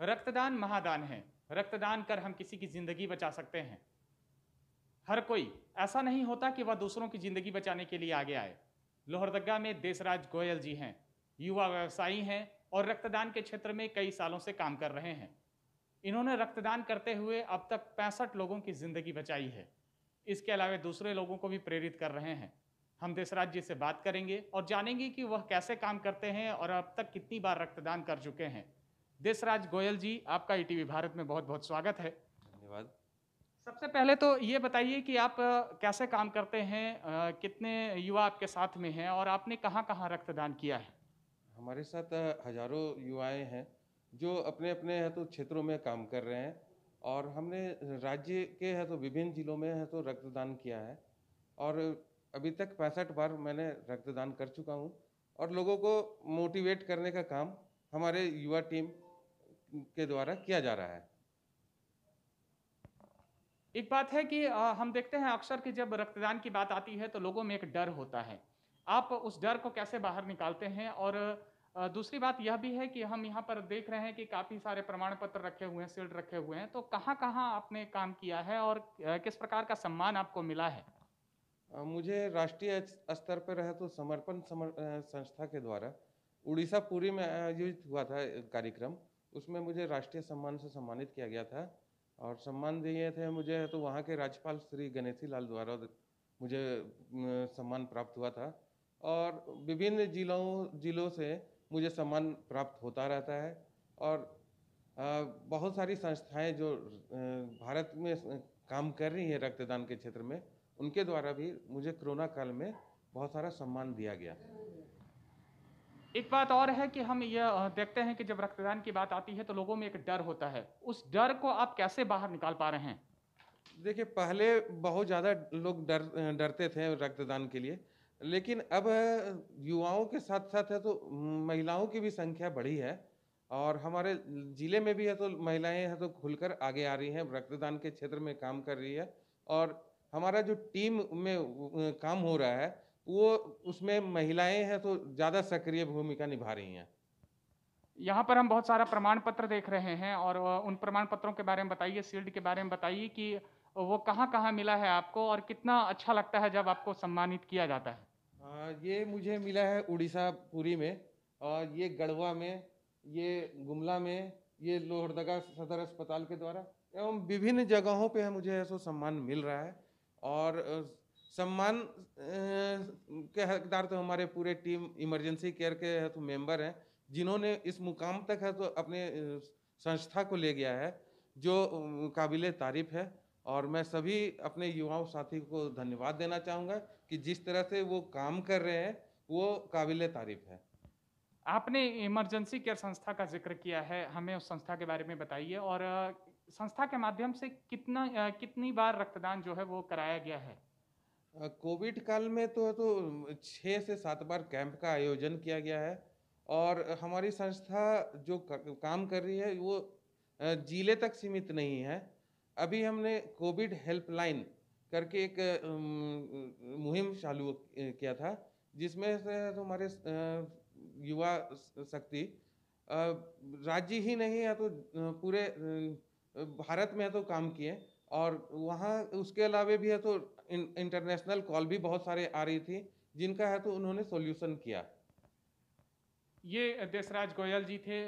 रक्तदान महादान है रक्तदान कर हम किसी की जिंदगी बचा सकते हैं हर कोई ऐसा नहीं होता कि वह दूसरों की जिंदगी बचाने के लिए आगे आए लोहरदगा में देशराज गोयल जी हैं युवा व्यवसायी हैं और रक्तदान के क्षेत्र में कई सालों से काम कर रहे हैं इन्होंने रक्तदान करते हुए अब तक पैंसठ लोगों की जिंदगी बचाई है इसके अलावा दूसरे लोगों को भी प्रेरित कर रहे हैं हम देशराज जी से बात करेंगे और जानेंगे कि वह कैसे काम करते हैं और अब तक कितनी बार रक्तदान कर चुके हैं देशराज गोयल जी आपका ईटीवी e भारत में बहुत बहुत स्वागत है धन्यवाद सबसे पहले तो ये बताइए कि आप कैसे काम करते हैं कितने युवा आपके साथ में हैं और आपने कहाँ कहाँ रक्तदान किया है हमारे साथ हजारों युवाएं हैं जो अपने अपने है तो क्षेत्रों में काम कर रहे हैं और हमने राज्य के है तो विभिन्न जिलों में है तो रक्तदान किया है और अभी तक पैंसठ बार मैंने रक्तदान कर चुका हूँ और लोगों को मोटिवेट करने का काम हमारे युवा टीम के द्वारा किया जा रहा है एक बात है कि आ, हम देखते हैं अक्सर कि जब रक्तदान की बात आती है तो लोगों में एक डर होता है आप उस डर को कैसे बाहर निकालते हैं और आ, दूसरी बात यह भी है कि हम यहाँ पर देख रहे हैं कि काफ़ी सारे प्रमाण पत्र रखे हुए हैं सील्ड रखे हुए हैं तो कहाँ कहाँ आपने काम किया है और किस प्रकार का सम्मान आपको मिला है मुझे राष्ट्रीय स्तर पर रहे तो समर्पण समर, संस्था के द्वारा उड़ीसा पूरी में आयोजित हुआ था कार्यक्रम उसमें मुझे राष्ट्रीय सम्मान से सम्मानित किया गया था और सम्मान दिए थे मुझे तो वहाँ के राज्यपाल श्री गणेशी लाल द्वारा मुझे सम्मान प्राप्त हुआ था और विभिन्न जिलों जिलों से मुझे सम्मान प्राप्त होता रहता है और बहुत सारी संस्थाएं जो भारत में काम कर रही हैं रक्तदान के क्षेत्र में उनके द्वारा भी मुझे कोरोना काल में बहुत सारा सम्मान दिया गया एक बात और है कि हम यह देखते हैं कि जब रक्तदान की बात आती है तो लोगों में एक डर होता है उस डर को आप कैसे बाहर निकाल पा रहे हैं देखिए पहले बहुत ज़्यादा लोग डर डरते थे रक्तदान के लिए लेकिन अब युवाओं के साथ साथ है तो महिलाओं की भी संख्या बढ़ी है और हमारे ज़िले में भी है तो महिलाएं हैं तो खुलकर आगे आ रही हैं रक्तदान के क्षेत्र में काम कर रही है और हमारा जो टीम में काम हो रहा है वो उसमें महिलाएं हैं तो ज़्यादा सक्रिय भूमिका निभा रही हैं यहाँ पर हम बहुत सारा प्रमाण पत्र देख रहे हैं और उन प्रमाण पत्रों के बारे में बताइए सील्ड के बारे में बताइए कि वो कहाँ कहाँ मिला है आपको और कितना अच्छा लगता है जब आपको सम्मानित किया जाता है आ, ये मुझे मिला है उड़ीसा पुरी में और ये गढ़वा में ये गुमला में ये लोहरदगा सदर अस्पताल के द्वारा एवं विभिन्न जगहों पे मुझे ऐसा सम्मान मिल रहा है और सम्मान के हकदार तो हमारे पूरे टीम इमरजेंसी केयर के तो मेंबर हैं जिन्होंने इस मुकाम तक है तो अपने संस्था को ले गया है जो काबिल तारीफ है और मैं सभी अपने युवाओं साथी को धन्यवाद देना चाहूँगा कि जिस तरह से वो काम कर रहे हैं वो काबिल तारीफ है आपने इमरजेंसी केयर संस्था का जिक्र किया है हमें उस संस्था के बारे में बताइए और संस्था के माध्यम से कितना कितनी बार रक्तदान जो है वो कराया गया है कोविड काल में तो तो छः से सात बार कैंप का आयोजन किया गया है और हमारी संस्था जो काम कर रही है वो जिले तक सीमित नहीं है अभी हमने कोविड हेल्पलाइन करके एक मुहिम चालू किया था जिसमें से तो हमारे युवा शक्ति राज्य ही नहीं है तो पूरे भारत में तो काम किए और वहाँ उसके अलावे भी है तो इंटरनेशनल कॉल भी बहुत सारे आ रही थी जिनका है तो उन्होंने सोल्यूशन किया ये देशराज गोयल जी थे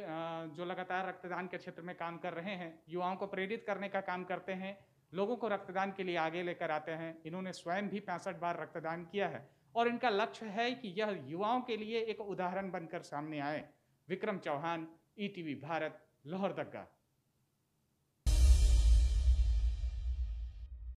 जो लगातार रक्तदान के क्षेत्र में काम कर रहे हैं युवाओं को प्रेरित करने का काम करते हैं लोगों को रक्तदान के लिए आगे लेकर आते हैं इन्होंने स्वयं भी पैंसठ बार रक्तदान किया है और इनका लक्ष्य है कि यह युवाओं के लिए एक उदाहरण बनकर सामने आए विक्रम चौहान ई e भारत लोहरदग्गा